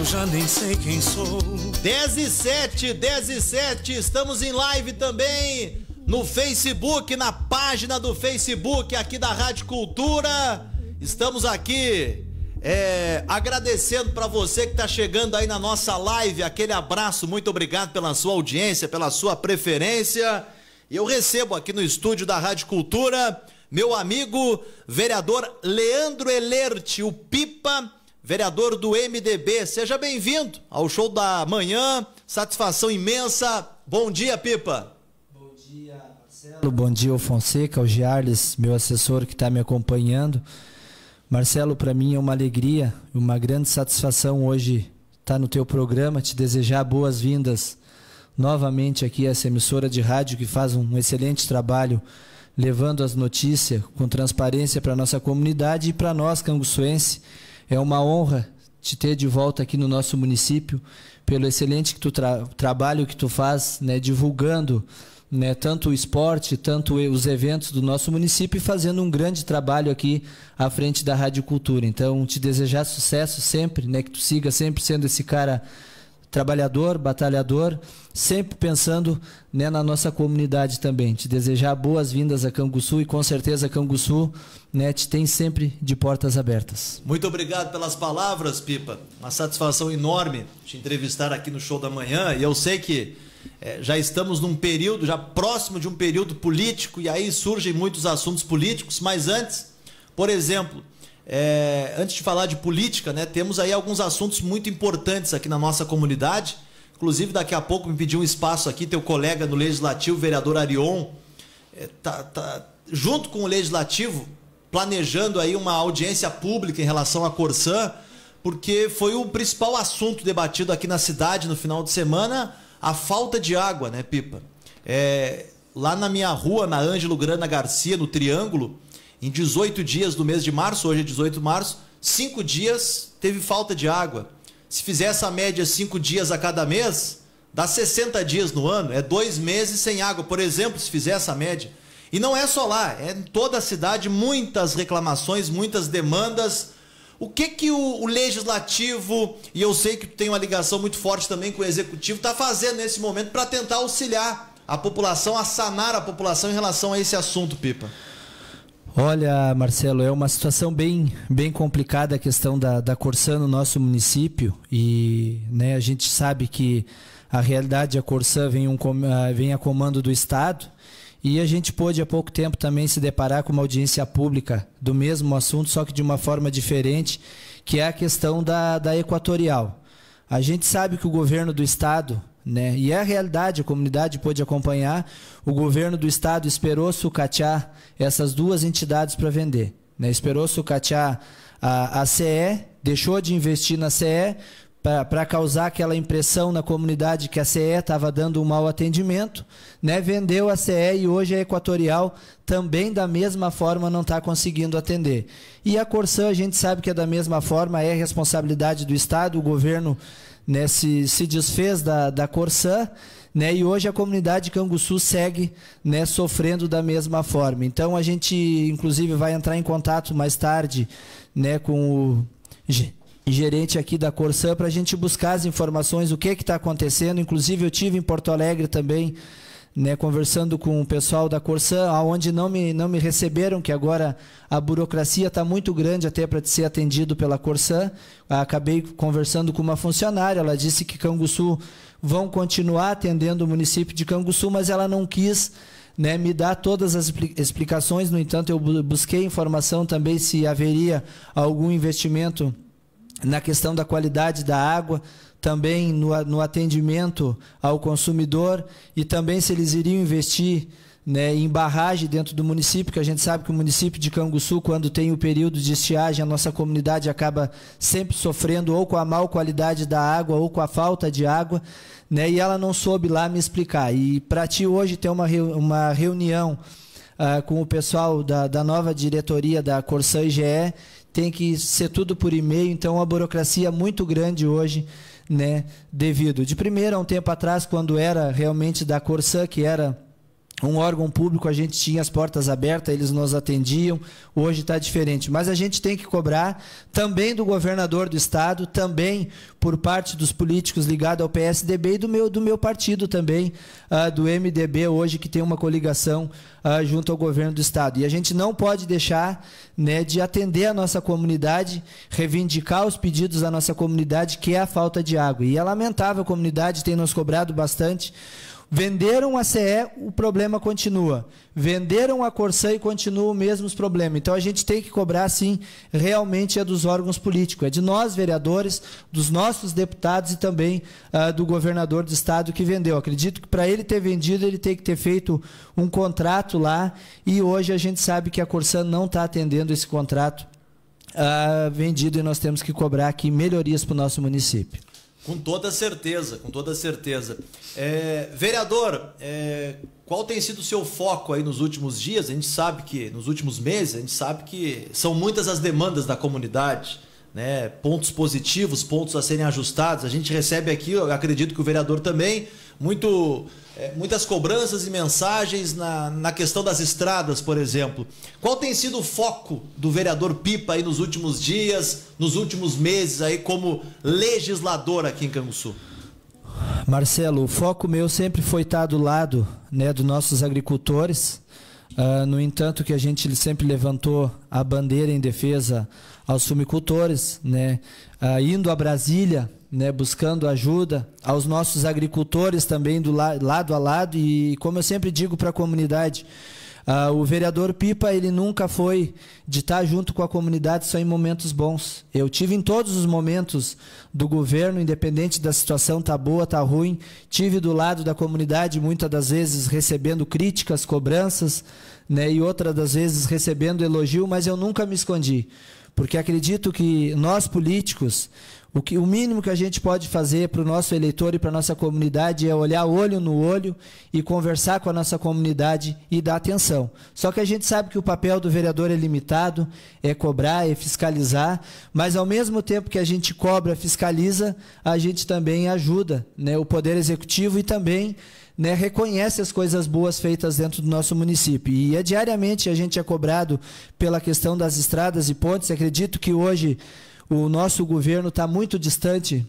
eu já nem sei quem sou. 17, 17, estamos em live também no Facebook, na página do Facebook aqui da Rádio Cultura. Estamos aqui é, agradecendo para você que está chegando aí na nossa live. Aquele abraço, muito obrigado pela sua audiência, pela sua preferência. E eu recebo aqui no estúdio da Rádio Cultura meu amigo vereador Leandro Elerte, o Pipa vereador do MDB. Seja bem-vindo ao show da manhã. Satisfação imensa. Bom dia, Pipa. Bom dia, Marcelo. Bom dia, Alfonseca, o Giarles, meu assessor que está me acompanhando. Marcelo, para mim é uma alegria, uma grande satisfação hoje estar tá no teu programa, te desejar boas-vindas novamente aqui a essa emissora de rádio que faz um excelente trabalho levando as notícias com transparência para a nossa comunidade e para nós, canguçuense, é uma honra te ter de volta aqui no nosso município, pelo excelente que tu tra trabalho que tu faz, né, divulgando né, tanto o esporte, tanto os eventos do nosso município e fazendo um grande trabalho aqui à frente da Rádio Cultura. Então, te desejar sucesso sempre, né, que tu siga sempre sendo esse cara trabalhador, batalhador, sempre pensando né, na nossa comunidade também. Te desejar boas-vindas a Canguçu e com certeza Canguçu né, te tem sempre de portas abertas. Muito obrigado pelas palavras, Pipa. Uma satisfação enorme te entrevistar aqui no Show da Manhã e eu sei que é, já estamos num período, já próximo de um período político e aí surgem muitos assuntos políticos, mas antes, por exemplo é, antes de falar de política, né, temos aí alguns assuntos muito importantes aqui na nossa comunidade. Inclusive, daqui a pouco me pediu um espaço aqui, teu colega no Legislativo, vereador Arion, é, tá, tá, junto com o Legislativo, planejando aí uma audiência pública em relação à Corsã, porque foi o principal assunto debatido aqui na cidade no final de semana, a falta de água, né, Pipa? É, lá na minha rua, na Ângelo Grana Garcia, no Triângulo, em 18 dias do mês de março, hoje é 18 de março, 5 dias teve falta de água. Se fizer essa média 5 dias a cada mês, dá 60 dias no ano, é dois meses sem água, por exemplo, se fizer essa média. E não é só lá, é em toda a cidade muitas reclamações, muitas demandas. O que que o, o legislativo, e eu sei que tem uma ligação muito forte também com o executivo, está fazendo nesse momento para tentar auxiliar a população, a sanar a população em relação a esse assunto, Pipa? Olha, Marcelo, é uma situação bem, bem complicada a questão da, da Corsã no nosso município e né, a gente sabe que a realidade a Corsã vem, um, ah, vem a comando do Estado e a gente pôde há pouco tempo também se deparar com uma audiência pública do mesmo assunto, só que de uma forma diferente, que é a questão da, da Equatorial. A gente sabe que o governo do Estado né? E é a realidade, a comunidade pôde acompanhar. O governo do estado esperou sucatear essas duas entidades para vender. Né? Esperou sucatear a, a CE, deixou de investir na CE para causar aquela impressão na comunidade que a CE estava dando um mau atendimento, né? vendeu a CE e hoje a Equatorial também da mesma forma não está conseguindo atender. E a Corsã a gente sabe que é da mesma forma, é responsabilidade do Estado, o governo né, se, se desfez da, da Corsã, né, e hoje a comunidade de Canguçu segue né, sofrendo da mesma forma. Então a gente, inclusive, vai entrar em contato mais tarde né, com o gerente aqui da Corsã para a gente buscar as informações, o que está acontecendo. Inclusive, eu tive em Porto Alegre também né, conversando com o pessoal da Corsã, aonde não me, não me receberam, que agora a burocracia está muito grande até para ser atendido pela Corsã. Acabei conversando com uma funcionária, ela disse que Canguçu vão continuar atendendo o município de Canguçu, mas ela não quis né, me dar todas as explicações. No entanto, eu busquei informação também se haveria algum investimento na questão da qualidade da água, também no, no atendimento ao consumidor e também se eles iriam investir né, em barragem dentro do município, que a gente sabe que o município de Canguçu, quando tem o período de estiagem, a nossa comunidade acaba sempre sofrendo ou com a mal qualidade da água ou com a falta de água, né, e ela não soube lá me explicar. E para ti hoje ter uma, uma reunião ah, com o pessoal da, da nova diretoria da Corsã IGE, tem que ser tudo por e-mail, então é uma burocracia muito grande hoje né, devido. De primeira, há um tempo atrás, quando era realmente da Corsã, que era um órgão público, a gente tinha as portas abertas, eles nos atendiam, hoje está diferente. Mas a gente tem que cobrar também do governador do estado, também por parte dos políticos ligados ao PSDB e do meu, do meu partido também, uh, do MDB, hoje, que tem uma coligação uh, junto ao governo do estado. E a gente não pode deixar né, de atender a nossa comunidade, reivindicar os pedidos da nossa comunidade, que é a falta de água. E é lamentável, a comunidade tem nos cobrado bastante Venderam a CE, o problema continua. Venderam a Corsã e continuam os mesmos problemas. Então a gente tem que cobrar, sim, realmente é dos órgãos políticos, é de nós, vereadores, dos nossos deputados e também uh, do governador do estado que vendeu. Acredito que para ele ter vendido, ele tem que ter feito um contrato lá e hoje a gente sabe que a Corsã não está atendendo esse contrato. Uh, vendido e nós temos que cobrar aqui melhorias para o nosso município. Com toda certeza, com toda certeza. É, vereador, é, qual tem sido o seu foco aí nos últimos dias? A gente sabe que, nos últimos meses, a gente sabe que são muitas as demandas da comunidade né, pontos positivos, pontos a serem ajustados. A gente recebe aqui, acredito que o vereador também, muito, é, muitas cobranças e mensagens na, na questão das estradas, por exemplo. Qual tem sido o foco do vereador Pipa aí nos últimos dias, nos últimos meses aí como legislador aqui em Canguçu? Marcelo, o foco meu sempre foi estar do lado né, dos nossos agricultores. Uh, no entanto, que a gente sempre levantou a bandeira em defesa aos sumicultores, né? Uh, indo a Brasília, né? buscando ajuda, aos nossos agricultores também, do la lado a lado, e como eu sempre digo para a comunidade, Uh, o vereador Pipa, ele nunca foi de estar junto com a comunidade só em momentos bons. Eu tive em todos os momentos do governo, independente da situação tá boa, tá ruim, tive do lado da comunidade, muitas das vezes recebendo críticas, cobranças, né, e outras das vezes recebendo elogio, mas eu nunca me escondi. Porque acredito que nós políticos, o, que, o mínimo que a gente pode fazer para o nosso eleitor e para a nossa comunidade é olhar olho no olho e conversar com a nossa comunidade e dar atenção. Só que a gente sabe que o papel do vereador é limitado, é cobrar, é fiscalizar, mas ao mesmo tempo que a gente cobra, fiscaliza, a gente também ajuda né, o Poder Executivo e também né, reconhece as coisas boas feitas dentro do nosso município. E é diariamente a gente é cobrado pela questão das estradas e pontes. Acredito que hoje o nosso governo está muito distante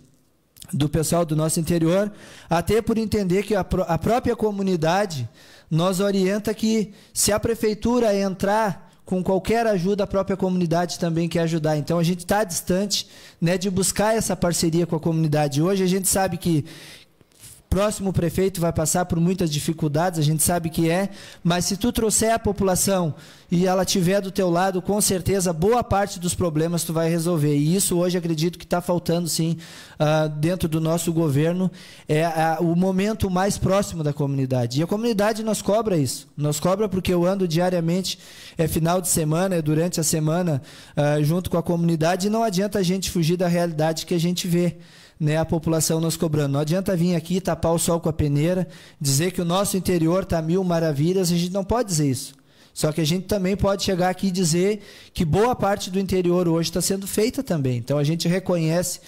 do pessoal do nosso interior, até por entender que a, a própria comunidade nos orienta que se a prefeitura entrar com qualquer ajuda, a própria comunidade também quer ajudar. Então a gente está distante né, de buscar essa parceria com a comunidade. Hoje a gente sabe que próximo prefeito vai passar por muitas dificuldades, a gente sabe que é, mas se tu trouxer a população e ela tiver do teu lado, com certeza boa parte dos problemas tu vai resolver. E isso hoje acredito que está faltando sim uh, dentro do nosso governo é uh, o momento mais próximo da comunidade. E a comunidade nos cobra isso, nos cobra porque eu ando diariamente, é final de semana, é durante a semana uh, junto com a comunidade e não adianta a gente fugir da realidade que a gente vê né, a população nos cobrando. Não adianta vir aqui tapar o sol com a peneira, dizer que o nosso interior está mil maravilhas, a gente não pode dizer isso. Só que a gente também pode chegar aqui e dizer que boa parte do interior hoje está sendo feita também. Então a gente reconhece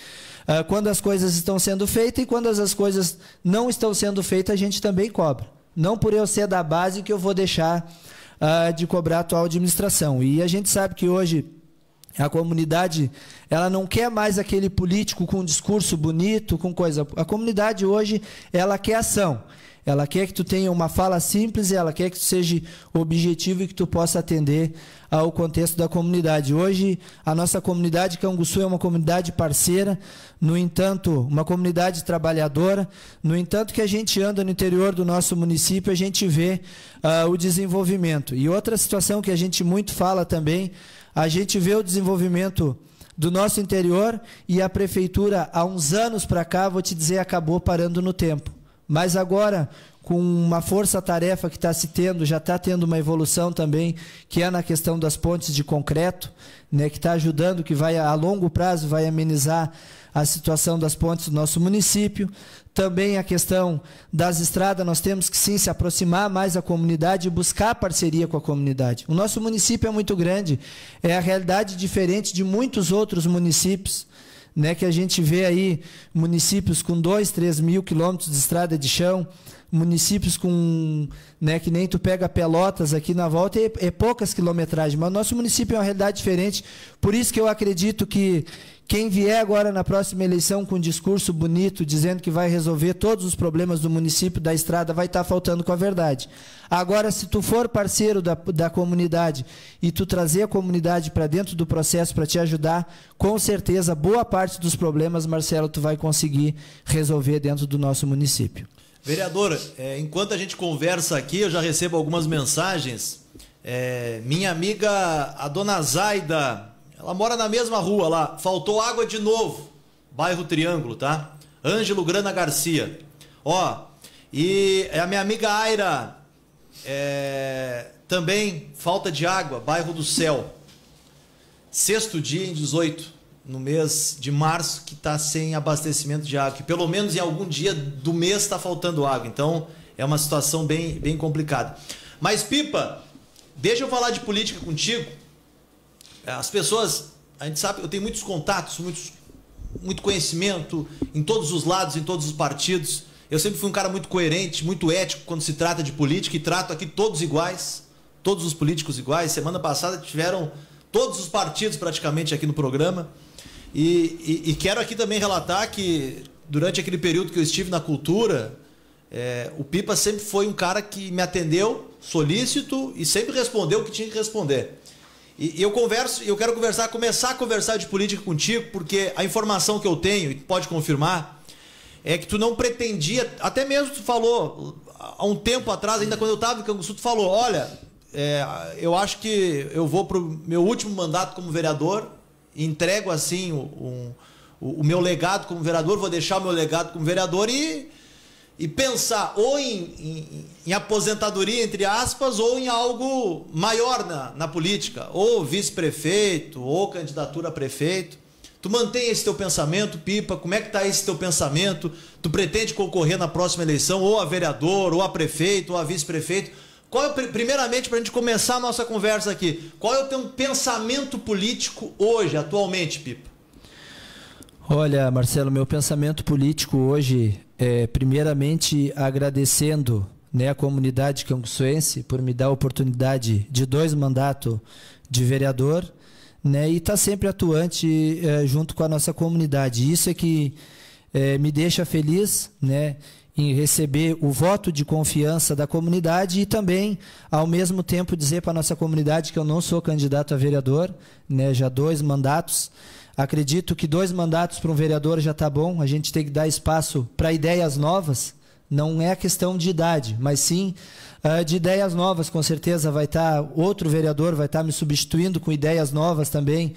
uh, quando as coisas estão sendo feitas e quando as coisas não estão sendo feitas, a gente também cobra. Não por eu ser da base que eu vou deixar uh, de cobrar a atual administração. E a gente sabe que hoje a comunidade, ela não quer mais aquele político com um discurso bonito, com coisa. A comunidade hoje, ela quer ação. Ela quer que tu tenha uma fala simples, ela quer que tu seja objetivo e que tu possa atender ao contexto da comunidade. Hoje, a nossa comunidade Canguçu é uma comunidade parceira, no entanto, uma comunidade trabalhadora. No entanto, que a gente anda no interior do nosso município, a gente vê uh, o desenvolvimento. E outra situação que a gente muito fala também, a gente vê o desenvolvimento do nosso interior e a prefeitura, há uns anos para cá, vou te dizer, acabou parando no tempo. Mas agora, com uma força-tarefa que está se tendo, já está tendo uma evolução também, que é na questão das pontes de concreto, né, que está ajudando, que vai a longo prazo vai amenizar a situação das pontes do nosso município. Também a questão das estradas, nós temos que sim se aproximar mais da comunidade e buscar parceria com a comunidade. O nosso município é muito grande, é a realidade diferente de muitos outros municípios, né, que a gente vê aí municípios com 2, 3 mil quilômetros de estrada de chão, municípios com, né, que nem tu pega Pelotas aqui na volta, é, é poucas quilometragens, mas o nosso município é uma realidade diferente, por isso que eu acredito que quem vier agora na próxima eleição com um discurso bonito, dizendo que vai resolver todos os problemas do município, da estrada, vai estar tá faltando com a verdade. Agora, se tu for parceiro da, da comunidade e tu trazer a comunidade para dentro do processo para te ajudar, com certeza, boa parte dos problemas, Marcelo, tu vai conseguir resolver dentro do nosso município. Vereador, é, enquanto a gente conversa aqui, eu já recebo algumas mensagens. É, minha amiga, a dona Zaida ela mora na mesma rua lá. Faltou água de novo. Bairro Triângulo, tá? Ângelo Grana Garcia. Ó, e é a minha amiga Aira. É, também falta de água, bairro do Céu. Sexto dia em 18, no mês de março, que está sem abastecimento de água. Que pelo menos em algum dia do mês está faltando água. Então é uma situação bem, bem complicada. Mas, Pipa, deixa eu falar de política contigo as pessoas, a gente sabe, eu tenho muitos contatos, muitos, muito conhecimento em todos os lados, em todos os partidos. Eu sempre fui um cara muito coerente, muito ético quando se trata de política e trato aqui todos iguais, todos os políticos iguais. Semana passada tiveram todos os partidos praticamente aqui no programa. E, e, e quero aqui também relatar que durante aquele período que eu estive na cultura, é, o Pipa sempre foi um cara que me atendeu solícito e sempre respondeu o que tinha que responder. E, eu converso, eu quero conversar, começar a conversar de política contigo, porque a informação que eu tenho, e pode confirmar, é que tu não pretendia, até mesmo tu falou há um tempo atrás, ainda quando eu estava em Canguçu, tu falou, olha, é, eu acho que eu vou pro meu último mandato como vereador, entrego assim um, o meu legado como vereador, vou deixar o meu legado como vereador e e pensar ou em, em, em, aposentadoria, entre aspas, ou em algo maior na, na política, ou vice-prefeito, ou candidatura a prefeito. Tu mantém esse teu pensamento, Pipa? Como é que tá esse teu pensamento? Tu pretende concorrer na próxima eleição, ou a vereador, ou a prefeito, ou a vice-prefeito? Qual é, primeiramente, para a gente começar a nossa conversa aqui, qual é o teu pensamento político hoje, atualmente, Pipa? Olha, Marcelo, meu pensamento político hoje é, primeiramente, agradecendo né, a comunidade canguçuense por me dar a oportunidade de dois mandatos de vereador né, e estar tá sempre atuante é, junto com a nossa comunidade. Isso é que é, me deixa feliz né, em receber o voto de confiança da comunidade e também, ao mesmo tempo, dizer para a nossa comunidade que eu não sou candidato a vereador, né, já dois mandatos. Acredito que dois mandatos para um vereador já está bom. A gente tem que dar espaço para ideias novas. Não é questão de idade, mas sim uh, de ideias novas. Com certeza vai estar tá, outro vereador vai estar tá me substituindo com ideias novas também,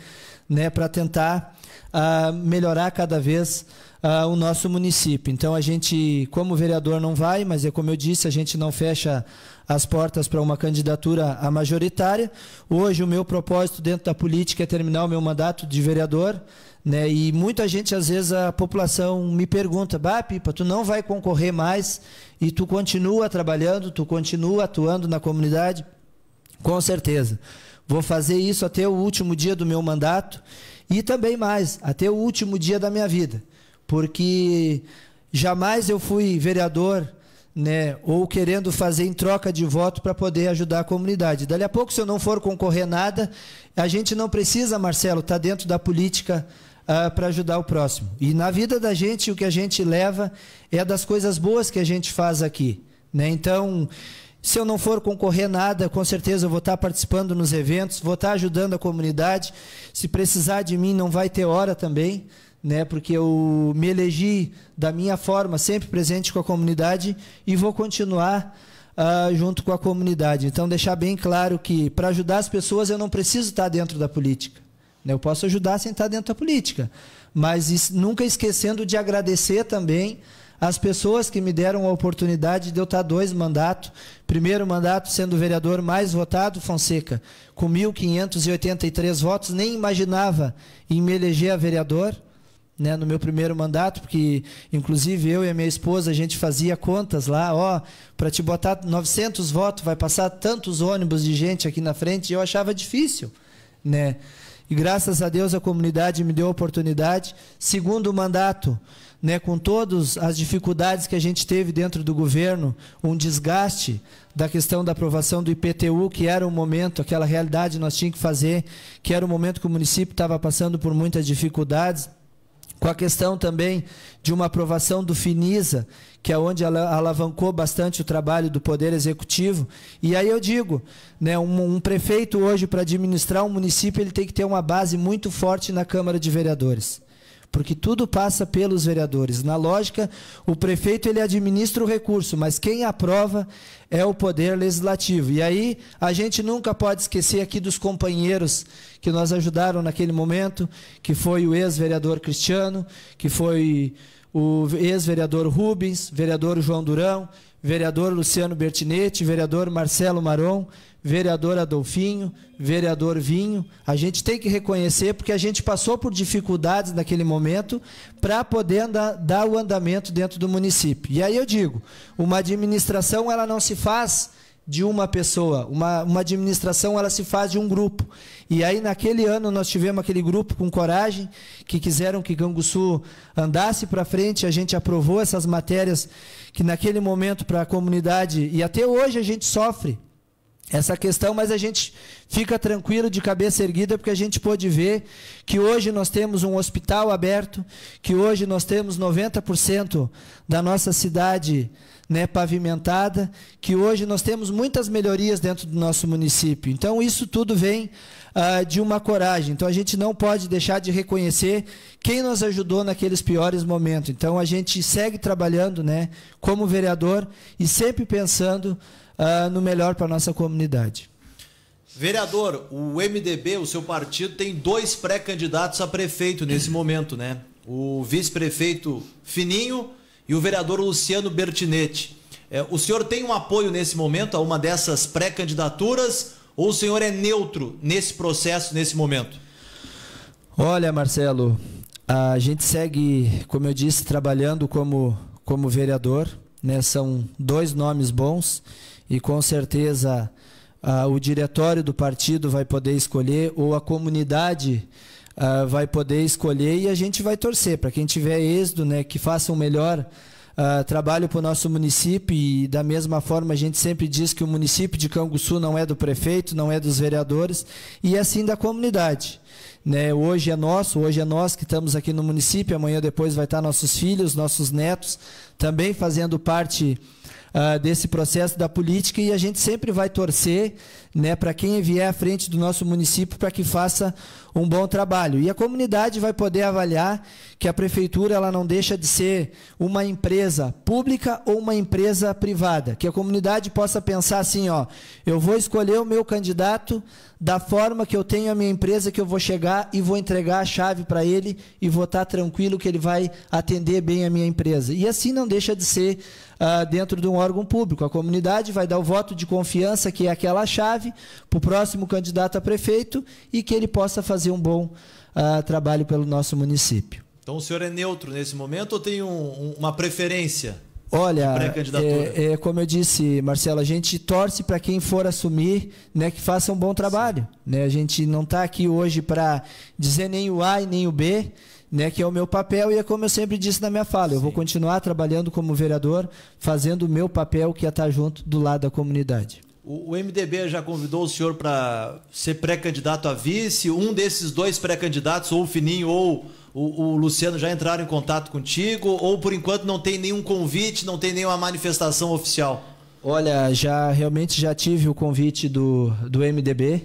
né, para tentar uh, melhorar cada vez uh, o nosso município. Então a gente, como vereador, não vai, mas é como eu disse, a gente não fecha as portas para uma candidatura a majoritária. Hoje, o meu propósito dentro da política é terminar o meu mandato de vereador. Né? E muita gente, às vezes, a população me pergunta: Bah, Pipa, tu não vai concorrer mais e tu continua trabalhando, tu continua atuando na comunidade? Com certeza. Vou fazer isso até o último dia do meu mandato e também mais, até o último dia da minha vida. Porque jamais eu fui vereador né, ou querendo fazer em troca de voto para poder ajudar a comunidade. Dali a pouco, se eu não for concorrer nada, a gente não precisa, Marcelo, estar tá dentro da política uh, ah, para ajudar o próximo. E na vida da gente, o que a gente leva é das coisas boas que a gente faz aqui. Né? Então, se eu não for concorrer nada, com certeza eu vou estar tá participando nos eventos, vou estar tá ajudando a comunidade. Se precisar de mim, não vai ter hora também né? Porque eu me elegi da minha forma, sempre presente com a comunidade e vou continuar uh, junto com a comunidade. Então deixar bem claro que para ajudar as pessoas eu não preciso estar dentro da política. Né? Eu posso ajudar sem estar dentro da política, mas isso, nunca esquecendo de agradecer também as pessoas que me deram a oportunidade de eu estar dois mandatos. Primeiro mandato sendo o vereador mais votado, Fonseca, com 1.583 votos, nem imaginava em me eleger a vereador. Né, no meu primeiro mandato, porque inclusive eu e a minha esposa a gente fazia contas lá, ó, para te botar 900 votos vai passar tantos ônibus de gente aqui na frente, e eu achava difícil, né? E graças a Deus a comunidade me deu a oportunidade, segundo mandato, né, com todas as dificuldades que a gente teve dentro do governo, um desgaste da questão da aprovação do IPTU, que era o momento, aquela realidade nós tínhamos que fazer, que era o momento que o município estava passando por muitas dificuldades, com a questão também de uma aprovação do Finisa, que é onde ela alavancou bastante o trabalho do Poder Executivo. E aí eu digo, né, um, um prefeito hoje para administrar um município, ele tem que ter uma base muito forte na Câmara de Vereadores porque tudo passa pelos vereadores. Na lógica, o prefeito ele administra o recurso, mas quem aprova é o poder legislativo. E aí a gente nunca pode esquecer aqui dos companheiros que nós ajudaram naquele momento, que foi o ex-vereador Cristiano, que foi o ex-vereador Rubens, vereador João Durão, vereador Luciano Bertinetti, vereador Marcelo Maron, vereador Adolfinho, vereador Vinho. A gente tem que reconhecer porque a gente passou por dificuldades naquele momento para poder andar, dar o andamento dentro do município. E aí eu digo, uma administração ela não se faz de uma pessoa. Uma, uma administração ela se faz de um grupo. E aí naquele ano nós tivemos aquele grupo com coragem que quiseram que Canguçu andasse para frente. A gente aprovou essas matérias que naquele momento para a comunidade e até hoje a gente sofre essa questão, mas a gente fica tranquilo de cabeça erguida porque a gente pôde ver que hoje nós temos um hospital aberto, que hoje nós temos 90% da nossa cidade né, pavimentada, que hoje nós temos muitas melhorias dentro do nosso município. Então isso tudo vem ah, de uma coragem. Então a gente não pode deixar de reconhecer quem nos ajudou naqueles piores momentos. Então a gente segue trabalhando, né, como vereador e sempre pensando uh, no melhor para nossa comunidade. Vereador, o MDB, o seu partido, tem dois pré-candidatos a prefeito nesse momento, né? O vice-prefeito Fininho e o vereador Luciano Bertinetti. É, o senhor tem um apoio nesse momento a uma dessas pré-candidaturas ou o senhor é neutro nesse processo, nesse momento? Olha, Marcelo, a gente segue, como eu disse, trabalhando como, como vereador. Né? São dois nomes bons e com certeza o diretório do partido vai poder escolher ou a comunidade vai poder escolher e a gente vai torcer para quem tiver êxito, né, que faça um melhor trabalho para o nosso município e da mesma forma a gente sempre diz que o município de Canguçu não é do prefeito, não é dos vereadores e assim da comunidade. Né, hoje é nosso, hoje é nós que estamos aqui no município, amanhã depois vai estar nossos filhos, nossos netos, também fazendo parte ah, desse processo da política e a gente sempre vai torcer né, para quem vier à frente do nosso município para que faça um bom trabalho. E a comunidade vai poder avaliar que a prefeitura ela não deixa de ser uma empresa pública ou uma empresa privada, que a comunidade possa pensar assim, ó, eu vou escolher o meu candidato da forma que eu tenho a minha empresa que eu vou chegar e vou entregar a chave para ele e vou estar tá tranquilo que ele vai atender bem a minha empresa. E assim não deixa de ser uh, dentro de um órgão público. A comunidade vai dar o voto de confiança que é aquela chave chave para o próximo candidato a prefeito e que ele possa fazer um bom uh, trabalho pelo nosso município. Então o senhor é neutro nesse momento ou tem um, uma preferência? Olha, é, é, como eu disse, Marcelo, a gente torce para quem for assumir, né, que faça um bom trabalho. Né? A gente não está aqui hoje para dizer nem o A e nem o B, né, que é o meu papel e é como eu sempre disse na minha fala, Sim. eu vou continuar trabalhando como vereador, fazendo o meu papel que é estar tá junto do lado da comunidade. O, o MDB já convidou o senhor para ser pré-candidato a vice. Um desses dois pré-candidatos, ou o Fininho ou o, o, Luciano, já entraram em contato contigo? Ou por enquanto não tem nenhum convite, não tem nenhuma manifestação oficial? Olha, já realmente já tive o convite do, do MDB,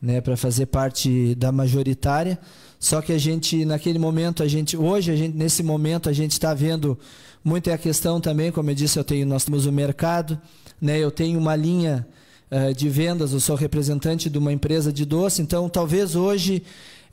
né, para fazer parte da majoritária. Só que a gente, naquele momento, a gente, hoje, a gente, nesse momento, a gente está vendo muito é a questão também, como eu disse, eu tenho, nós temos o mercado, né? Eu tenho uma linha uh, de vendas, eu sou representante de uma empresa de doce, então talvez hoje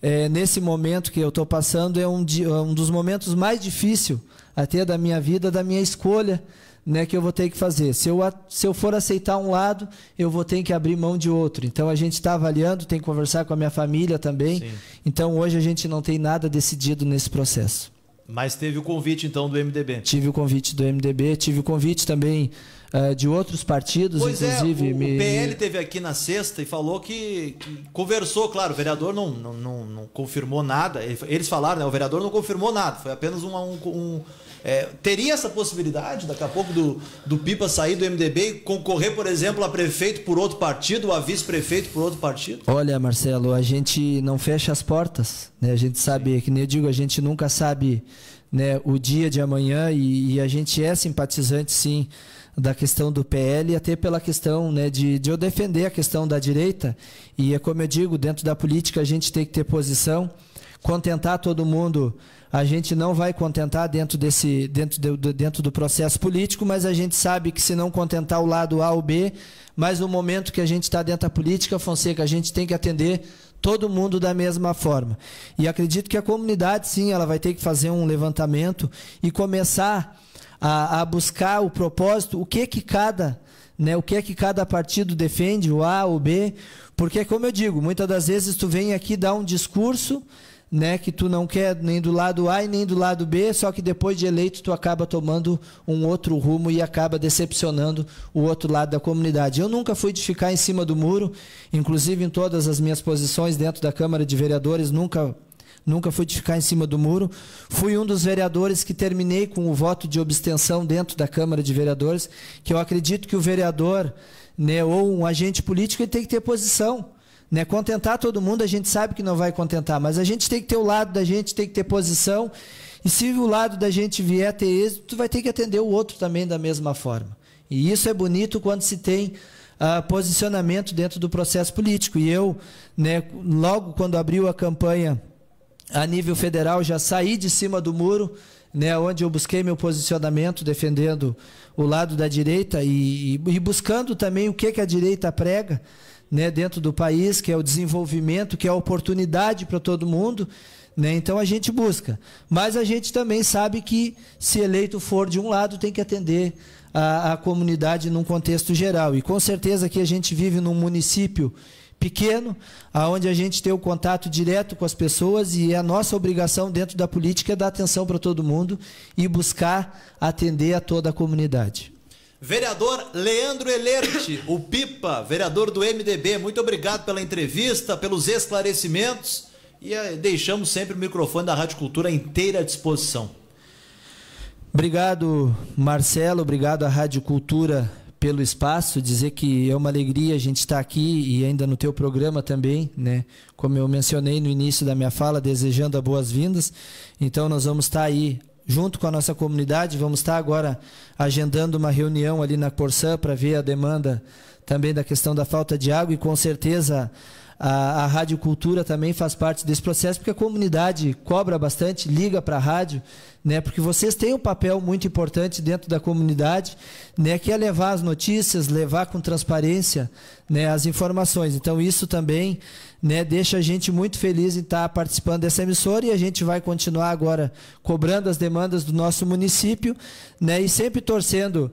é, nesse momento que eu estou passando é um, é um dos momentos mais difíceis até da minha vida, da minha escolha, né, que eu vou ter que fazer. Se eu, se eu for aceitar um lado, eu vou ter que abrir mão de outro. Então a gente está avaliando, tem que conversar com a minha família também. Sim. Então hoje a gente não tem nada decidido nesse processo. Mas teve o convite então do MDB. Tive o convite do MDB, tive o convite também uh, de outros partidos, pois é, inclusive. É, o, me, o PL teve aqui na sexta e falou que, que conversou, claro, o vereador não, não, não, não confirmou nada. Eles falaram, né? O vereador não confirmou nada, foi apenas uma, um, um é, teria essa possibilidade, daqui a pouco, do, do Pipa sair do MDB e concorrer, por exemplo, a prefeito por outro partido, ou a vice-prefeito por outro partido? Olha, Marcelo, a gente não fecha as portas. Né? A gente sabe, que nem eu digo, a gente nunca sabe né, o dia de amanhã e, e a gente é simpatizante, sim, da questão do PL, até pela questão né, de, de eu defender a questão da direita. E é como eu digo, dentro da política a gente tem que ter posição, contentar todo mundo a gente não vai contentar dentro, desse, dentro, do, dentro do processo político, mas a gente sabe que se não contentar o lado A ou B, mas no momento que a gente está dentro da política, Fonseca, a gente tem que atender todo mundo da mesma forma. E acredito que a comunidade, sim, ela vai ter que fazer um levantamento e começar a, a buscar o propósito, o que que cada, né, o que é que cada partido defende, o A, o B, porque como eu digo, muitas das vezes tu vem aqui dar um discurso né, que tu não quer nem do lado A e nem do lado B, só que depois de eleito tu acaba tomando um outro rumo e acaba decepcionando o outro lado da comunidade. Eu nunca fui de ficar em cima do muro, inclusive em todas as minhas posições dentro da Câmara de Vereadores, nunca nunca fui de ficar em cima do muro. Fui um dos vereadores que terminei com o voto de abstenção dentro da Câmara de Vereadores, que eu acredito que o vereador, né, ou um agente político, ele tem que ter posição. Né? Contentar todo mundo, a gente sabe que não vai contentar, mas a gente tem que ter o lado da gente, tem que ter posição. E se o lado da gente vier ter êxito, tu vai ter que atender o outro também da mesma forma. E isso é bonito quando se tem uh, posicionamento dentro do processo político. E eu, né, logo quando abriu a campanha a nível federal, já saí de cima do muro, né, onde eu busquei meu posicionamento defendendo o lado da direita e, e buscando também o que, que a direita prega né, dentro do país, que é o desenvolvimento, que é a oportunidade para todo mundo. Né? Então a gente busca. Mas a gente também sabe que, se eleito for de um lado, tem que atender a, a comunidade num contexto geral. E com certeza que a gente vive num município pequeno, aonde a gente tem o contato direto com as pessoas e é a nossa obrigação dentro da política é dar atenção para todo mundo e buscar atender a toda a comunidade. Vereador Leandro Elerte, o Pipa, vereador do MDB, muito obrigado pela entrevista, pelos esclarecimentos e eh, deixamos sempre o microfone da Rádio Cultura inteira à disposição. Obrigado, Marcelo, obrigado à Rádio Cultura pelo espaço, dizer que é uma alegria a gente estar aqui e ainda no teu programa também, né? Como eu mencionei no início da minha fala, desejando boas-vindas. Então nós vamos estar aí junto com a nossa comunidade. Vamos estar agora agendando uma reunião ali na Corsã para ver a demanda também da questão da falta de água e com certeza a, a Rádio Cultura também faz parte desse processo, porque a comunidade cobra bastante, liga para a rádio, né? Porque vocês têm um papel muito importante dentro da comunidade, né? Que é levar as notícias, levar com transparência, né? As informações. Então isso também, né? Deixa a gente muito feliz em estar tá participando dessa emissora e a gente vai continuar agora cobrando as demandas do nosso município, né? E sempre torcendo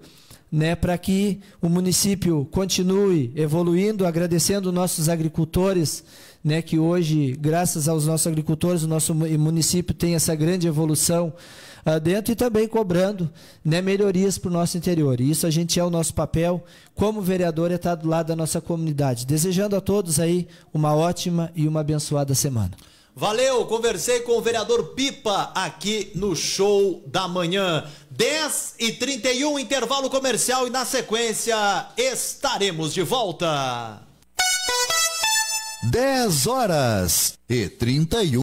né, para que o município continue evoluindo, agradecendo nossos agricultores, né, que hoje, graças aos nossos agricultores, o nosso município tem essa grande evolução uh, dentro e também cobrando né, melhorias para o nosso interior. E isso a gente é o nosso papel como vereador é estar tá do lado da nossa comunidade. Desejando a todos aí uma ótima e uma abençoada semana. Valeu, conversei com o vereador Pipa aqui no show da manhã. 10 e 31 intervalo comercial e na sequência estaremos de volta. 10 horas e 31